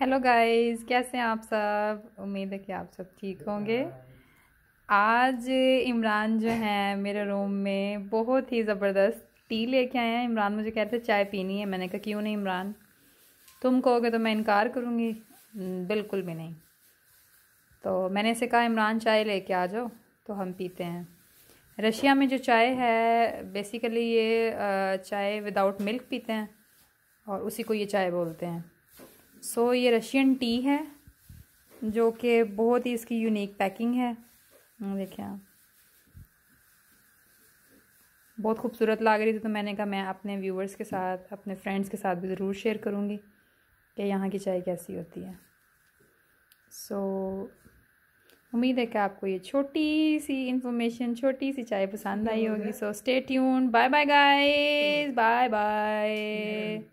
hello guys कैसे हैं आप सब उम्मीद है कि आप सब ठीक होंगे आज इमरान जो हैं मेरे रूम में बहुत ही ज़बरदस्त टी लेके आए हैं इमरान मुझे कहते चाय पीनी है मैंने कहा क्यों नहीं इमरान तुम कहोगे तो मैं इनकार करूँगी बिल्कुल भी नहीं तो मैंने इसे कहा इमरान चाय लेके आ जाओ तो हम पीते हैं रशिया में जो चाय है बेसिकली ये चाय विदाउट मिल्क पीते हैं और उसी को ये चाय बोलते हैं सो so, ये रशियन टी है जो कि बहुत ही इसकी यूनिक पैकिंग है हम्म, देखिए आप बहुत खूबसूरत लग रही थी तो मैंने कहा मैं अपने व्यूवर्स के साथ अपने फ्रेंड्स के साथ भी ज़रूर शेयर करूँगी कि यहाँ की चाय कैसी होती है सो so, उम्मीद है कि आपको ये छोटी सी इन्फॉर्मेशन छोटी सी चाय पसंद आई होगी so stay tune bye bye guys bye bye